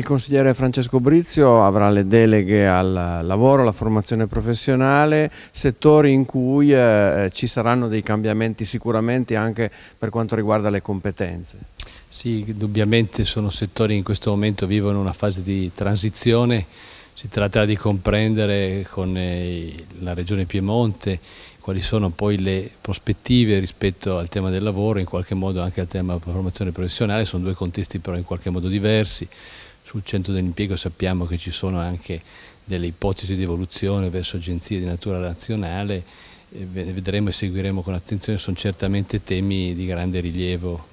Il consigliere Francesco Brizio avrà le deleghe al lavoro, alla formazione professionale, settori in cui eh, eh ci saranno dei cambiamenti sicuramente anche per quanto riguarda le competenze. Sì, indubbiamente sono settori che in questo momento vivono una fase di transizione, si tratta di comprendere con eh, la Regione Piemonte quali sono poi le prospettive rispetto al tema del lavoro, in qualche modo anche al tema della formazione professionale, sono due contesti però in qualche modo diversi, sul centro dell'impiego sappiamo che ci sono anche delle ipotesi di evoluzione verso agenzie di natura nazionale, vedremo e seguiremo con attenzione, sono certamente temi di grande rilievo.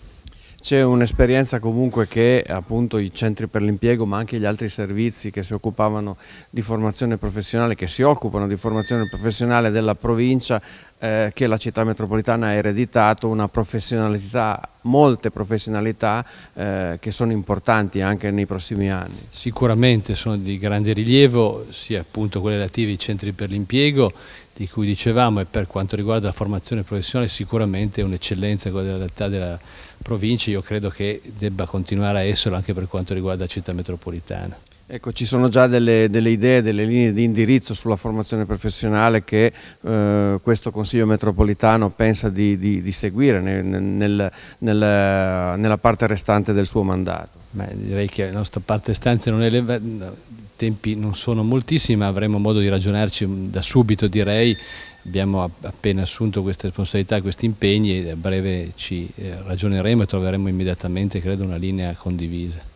C'è un'esperienza comunque che appunto i centri per l'impiego ma anche gli altri servizi che si occupavano di formazione professionale, che si occupano di formazione professionale della provincia eh, che la città metropolitana ha ereditato una professionalità, molte professionalità eh, che sono importanti anche nei prossimi anni. Sicuramente sono di grande rilievo sia appunto quelle relative ai centri per l'impiego di cui dicevamo e per quanto riguarda la formazione professionale sicuramente è un'eccellenza quella della realtà della provincia, io credo che debba continuare a esserlo anche per quanto riguarda la città metropolitana. Ecco, ci sono già delle, delle, idee, delle linee di indirizzo sulla formazione professionale che eh, questo Consiglio metropolitano pensa di, di, di seguire nel, nel, nella parte restante del suo mandato. Beh, direi che la nostra parte restante non è elevata, i tempi non sono moltissimi, ma avremo modo di ragionarci mm, da subito direi. Abbiamo appena assunto queste responsabilità, questi impegni e a breve ci eh, ragioneremo e troveremo immediatamente, credo, una linea condivisa.